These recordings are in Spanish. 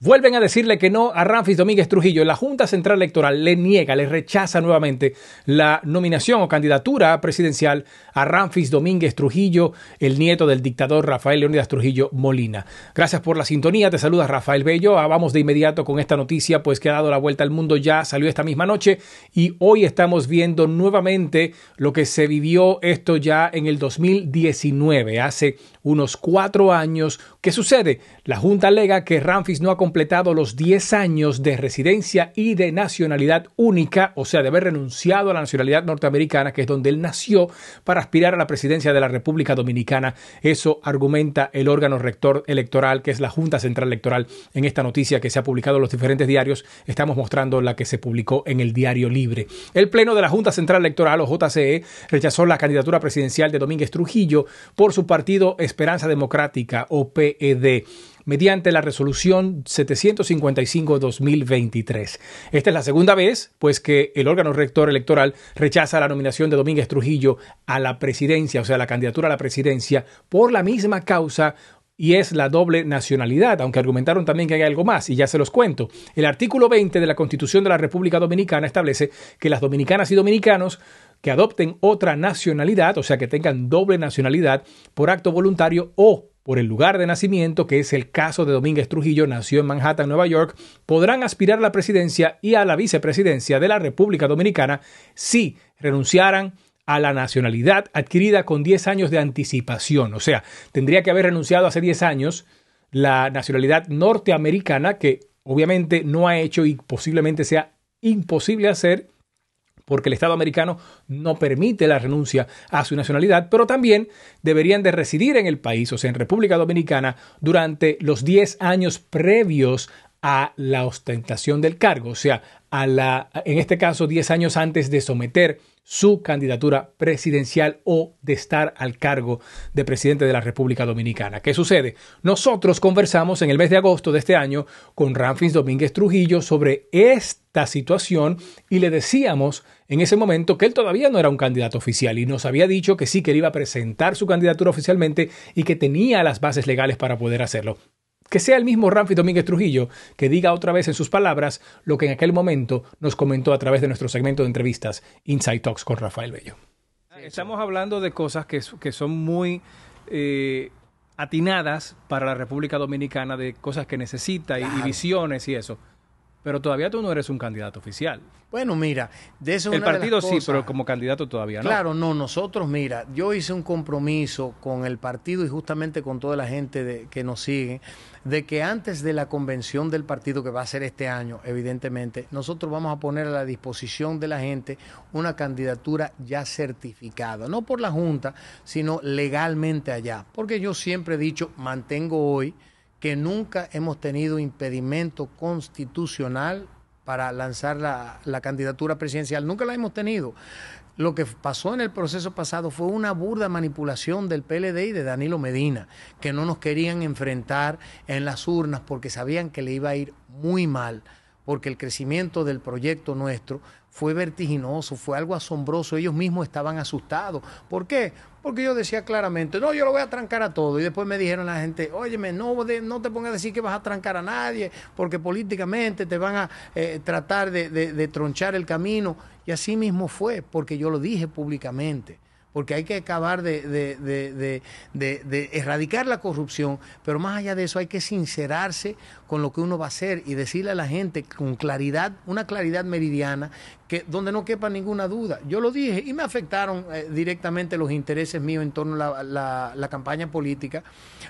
Vuelven a decirle que no a Ramfis Domínguez Trujillo. La Junta Central Electoral le niega, le rechaza nuevamente la nominación o candidatura presidencial a Ramfis Domínguez Trujillo, el nieto del dictador Rafael Leónidas Trujillo Molina. Gracias por la sintonía. Te saluda Rafael Bello. Ah, vamos de inmediato con esta noticia, pues que ha dado la vuelta al mundo ya, salió esta misma noche y hoy estamos viendo nuevamente lo que se vivió esto ya en el 2019, hace unos cuatro años, ¿Qué sucede? La Junta alega que Ramfis no ha completado los 10 años de residencia y de nacionalidad única, o sea, de haber renunciado a la nacionalidad norteamericana, que es donde él nació, para aspirar a la presidencia de la República Dominicana. Eso argumenta el órgano rector electoral, que es la Junta Central Electoral, en esta noticia que se ha publicado en los diferentes diarios. Estamos mostrando la que se publicó en el Diario Libre. El Pleno de la Junta Central Electoral, o JCE, rechazó la candidatura presidencial de Domínguez Trujillo por su partido Esperanza Democrática, o e mediante la resolución 755-2023. Esta es la segunda vez, pues, que el órgano rector electoral rechaza la nominación de Domínguez Trujillo a la presidencia, o sea, la candidatura a la presidencia, por la misma causa y es la doble nacionalidad, aunque argumentaron también que hay algo más, y ya se los cuento. El artículo 20 de la Constitución de la República Dominicana establece que las dominicanas y dominicanos que adopten otra nacionalidad, o sea, que tengan doble nacionalidad por acto voluntario o por el lugar de nacimiento, que es el caso de Domínguez Trujillo, nació en Manhattan, Nueva York, podrán aspirar a la presidencia y a la vicepresidencia de la República Dominicana si renunciaran a la nacionalidad adquirida con 10 años de anticipación. O sea, tendría que haber renunciado hace 10 años la nacionalidad norteamericana, que obviamente no ha hecho y posiblemente sea imposible hacer porque el Estado americano no permite la renuncia a su nacionalidad, pero también deberían de residir en el país, o sea, en República Dominicana, durante los 10 años previos a la ostentación del cargo, o sea, a la, en este caso, 10 años antes de someter su candidatura presidencial o de estar al cargo de presidente de la República Dominicana. ¿Qué sucede? Nosotros conversamos en el mes de agosto de este año con Ramfis Domínguez Trujillo sobre esta situación y le decíamos en ese momento que él todavía no era un candidato oficial y nos había dicho que sí, que él iba a presentar su candidatura oficialmente y que tenía las bases legales para poder hacerlo. Que sea el mismo Ramfi Domínguez Trujillo que diga otra vez en sus palabras lo que en aquel momento nos comentó a través de nuestro segmento de entrevistas Inside Talks con Rafael Bello. Estamos hablando de cosas que, son muy eh, atinadas para la República Dominicana, de cosas que necesita y visiones y eso pero todavía tú no eres un candidato oficial. Bueno, mira, de eso... El partido sí, pero como candidato todavía no. Claro, no, nosotros, mira, yo hice un compromiso con el partido y justamente con toda la gente que nos sigue, de que antes de la convención del partido, que va a ser este año, evidentemente, nosotros vamos a poner a la disposición de la gente una candidatura ya certificada, no por la Junta, sino legalmente allá. Porque yo siempre he dicho, mantengo hoy que nunca hemos tenido impedimento constitucional para lanzar la, la, candidatura presidencial. Nunca la hemos tenido. Lo que pasó en el proceso pasado fue una burda manipulación del PLD y de Danilo Medina, que no nos querían enfrentar en las urnas porque sabían que le iba a ir muy mal, porque el crecimiento del proyecto nuestro fue vertiginoso, fue algo asombroso. Ellos mismos estaban asustados. ¿Por qué? Porque yo decía claramente, no, yo lo voy a trancar a todo. Y después me dijeron la gente, óyeme, no, no te pongas a decir que vas a trancar a nadie, porque políticamente te van a eh, tratar de, de tronchar el camino. Y así mismo fue, porque yo lo dije públicamente porque hay que acabar de, erradicar la corrupción, pero más allá de eso hay que sincerarse con lo que uno va a hacer y decirle a la gente con claridad, una claridad meridiana, que donde no quepa ninguna duda. Yo lo dije y me afectaron eh, directamente los intereses míos en torno a la, campaña política.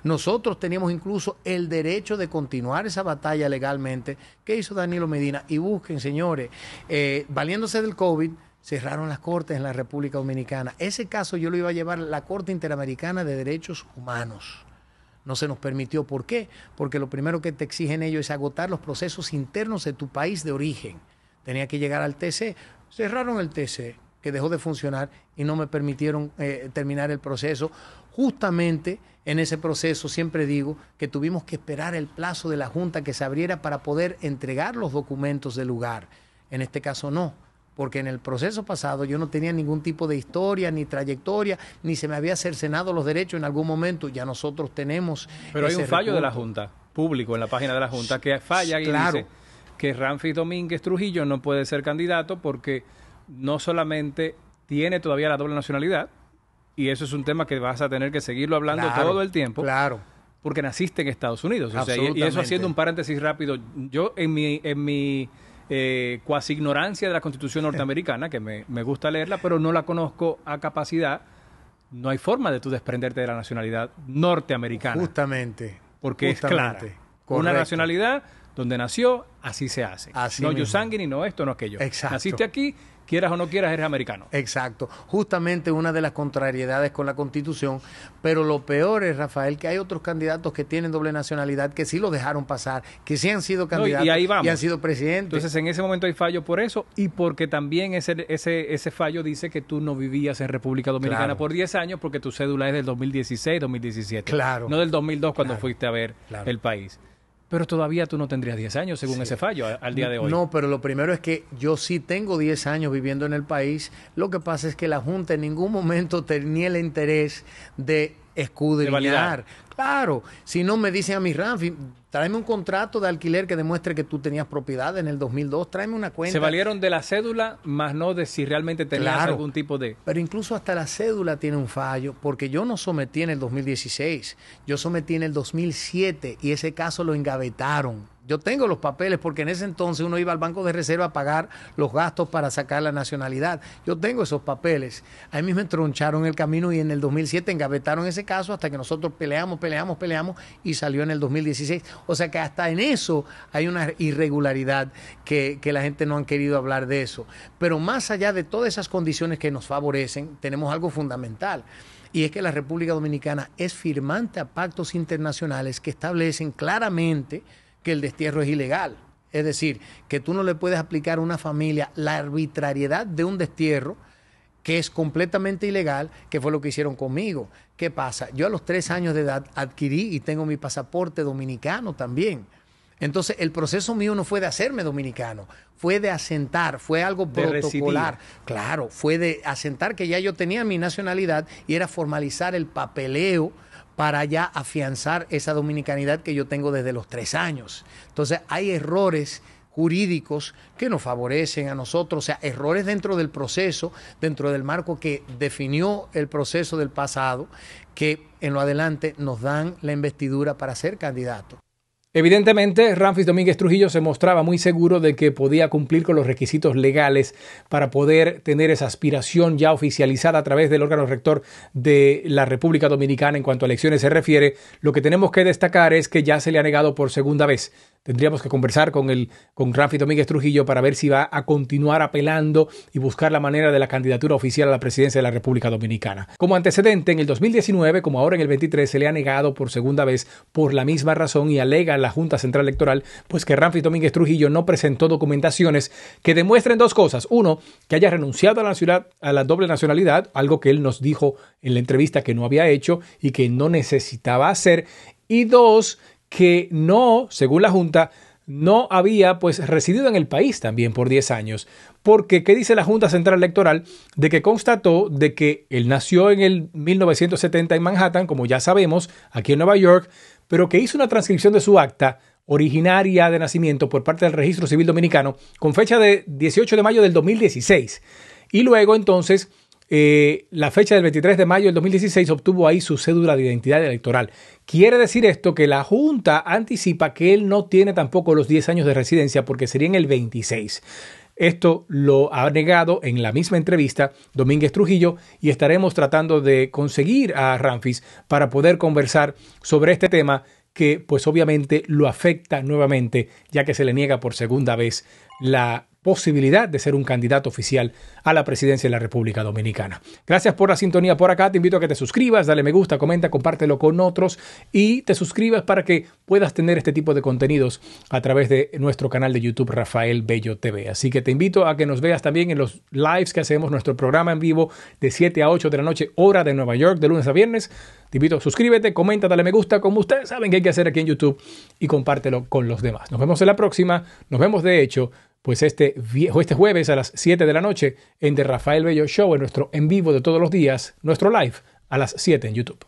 Nosotros teníamos incluso el derecho de continuar esa batalla legalmente que hizo Danilo Medina. Y busquen, señores, eh, valiéndose del COVID, cerraron las cortes en la República Dominicana. Ese caso yo lo iba a llevar a la Corte Interamericana de Derechos Humanos. No se nos permitió. ¿Por qué? Porque lo primero que te exigen ellos es agotar los procesos internos de tu país de origen. Tenía que llegar al TC. Cerraron el TC, que dejó de funcionar, y no me permitieron eh, terminar el proceso. Justamente en ese proceso, siempre digo, que tuvimos que esperar el plazo de la Junta que se abriera para poder entregar los documentos del lugar. En este caso no porque en el proceso pasado yo no tenía ningún tipo de historia ni trayectoria, ni se me había cercenado los derechos en algún momento, ya nosotros tenemos... Pero hay un fallo de la Junta, público en la página de la Junta, que falla y dice que Ramfis Domínguez Trujillo no puede ser candidato porque no solamente tiene todavía la doble nacionalidad, y eso es un tema que vas a tener que seguirlo hablando todo el tiempo. Claro. Porque naciste en Estados Unidos. y eso haciendo un paréntesis rápido, yo en mi, en mi eh, cuasi ignorancia de la Constitución norteamericana, que me, gusta leerla, pero no la conozco a capacidad, no hay forma de tú desprenderte de la nacionalidad norteamericana. Justamente. Porque es clara. Una nacionalidad donde nació, así se hace. no yo y no esto, no aquello. Exacto. Naciste aquí, quieras o no quieras, eres americano. Exacto. Justamente una de las contrariedades con la Constitución. Pero lo peor es, Rafael, que hay otros candidatos que tienen doble nacionalidad que sí lo dejaron pasar, que sí han sido candidatos y, han sido presidentes. Entonces, en ese momento hay fallo por eso y porque también ese, ese, fallo dice que tú no vivías en República Dominicana por 10 años porque tu cédula es del 2016, 2017. Claro. No del 2002 cuando fuiste a ver el país. Pero todavía tú no tendrías 10 años según ese fallo al, día de hoy. No, pero lo primero es que yo sí tengo 10 años viviendo en el país. Lo que pasa es que la Junta en ningún momento tenía el interés de escudriñar. Claro, si no me dicen a mi Ramfi, tráeme un contrato de alquiler que demuestre que tú tenías propiedad en el 2002, tráeme una cuenta. Se valieron de la cédula, más no de si realmente tenías claro, algún tipo de... Pero incluso hasta la cédula tiene un fallo, porque yo no sometí en el 2016, yo sometí en el 2007 y ese caso lo engavetaron yo tengo los papeles porque en ese entonces uno iba al banco de reserva a pagar los gastos para sacar la nacionalidad. Yo tengo esos papeles. Ahí mismo entroncharon el camino y en el 2007 engavetaron ese caso hasta que nosotros peleamos, peleamos, peleamos y salió en el 2016. O sea que hasta en eso hay una irregularidad que, que la gente no han querido hablar de eso. Pero más allá de todas esas condiciones que nos favorecen, tenemos algo fundamental y es que la República Dominicana es firmante a pactos internacionales que establecen claramente que el destierro es ilegal. Es decir, que tú no le puedes aplicar a una familia la arbitrariedad de un destierro que es completamente ilegal, que fue lo que hicieron conmigo. ¿Qué pasa? Yo a los tres años de edad adquirí y tengo mi pasaporte dominicano también. Entonces, el proceso mío no fue de hacerme dominicano, fue de asentar, fue algo protocolar. Claro, fue de asentar que ya yo tenía mi nacionalidad y era formalizar el papeleo para ya afianzar esa dominicanidad que yo tengo desde los tres años. Entonces hay errores jurídicos que nos favorecen a nosotros, o sea, errores dentro del proceso, dentro del marco que definió el proceso del pasado, que en lo adelante nos dan la investidura para ser candidato. Evidentemente, Ramfis Domínguez Trujillo se mostraba muy seguro de que podía cumplir con los requisitos legales para poder tener esa aspiración ya oficializada a través del órgano rector de la República Dominicana en cuanto a elecciones se refiere. Lo que tenemos que destacar es que ya se le ha negado por segunda vez Tendríamos que conversar con, el, con Rafi Domínguez Trujillo para ver si va a continuar apelando y buscar la manera de la candidatura oficial a la presidencia de la República Dominicana. Como antecedente, en el 2019, como ahora en el 23, se le ha negado por segunda vez por la misma razón y alega la Junta Central Electoral pues que Rafi Domínguez Trujillo no presentó documentaciones que demuestren dos cosas. Uno, que haya renunciado a la, ciudad, a la doble nacionalidad, algo que él nos dijo en la entrevista que no había hecho y que no necesitaba hacer. Y dos, que no, según la Junta, no había pues residido en el país también por 10 años. Porque, ¿qué dice la Junta Central Electoral? De que constató de que él nació en el 1970 en Manhattan, como ya sabemos, aquí en Nueva York, pero que hizo una transcripción de su acta originaria de nacimiento por parte del Registro Civil Dominicano con fecha de 18 de mayo del 2016. Y luego entonces eh, la fecha del 23 de mayo del 2016 obtuvo ahí su cédula de identidad electoral. Quiere decir esto que la Junta anticipa que él no tiene tampoco los 10 años de residencia porque serían el 26. Esto lo ha negado en la misma entrevista Domínguez Trujillo y estaremos tratando de conseguir a Ramfis para poder conversar sobre este tema que pues obviamente lo afecta nuevamente ya que se le niega por segunda vez la posibilidad de ser un candidato oficial a la presidencia de la República Dominicana. Gracias por la sintonía por acá. Te invito a que te suscribas, dale me gusta, comenta, compártelo con otros y te suscribas para que puedas tener este tipo de contenidos a través de nuestro canal de YouTube Rafael Bello TV. Así que te invito a que nos veas también en los lives que hacemos, nuestro programa en vivo de 7 a 8 de la noche, hora de Nueva York, de lunes a viernes. Te invito, suscríbete, comenta, dale me gusta, como ustedes saben que hay que hacer aquí en YouTube y compártelo con los demás. Nos vemos en la próxima. Nos vemos de hecho pues este, este, jueves a las 7 de la noche en The Rafael Bello Show, en nuestro en vivo de todos los días, nuestro live a las 7 en YouTube.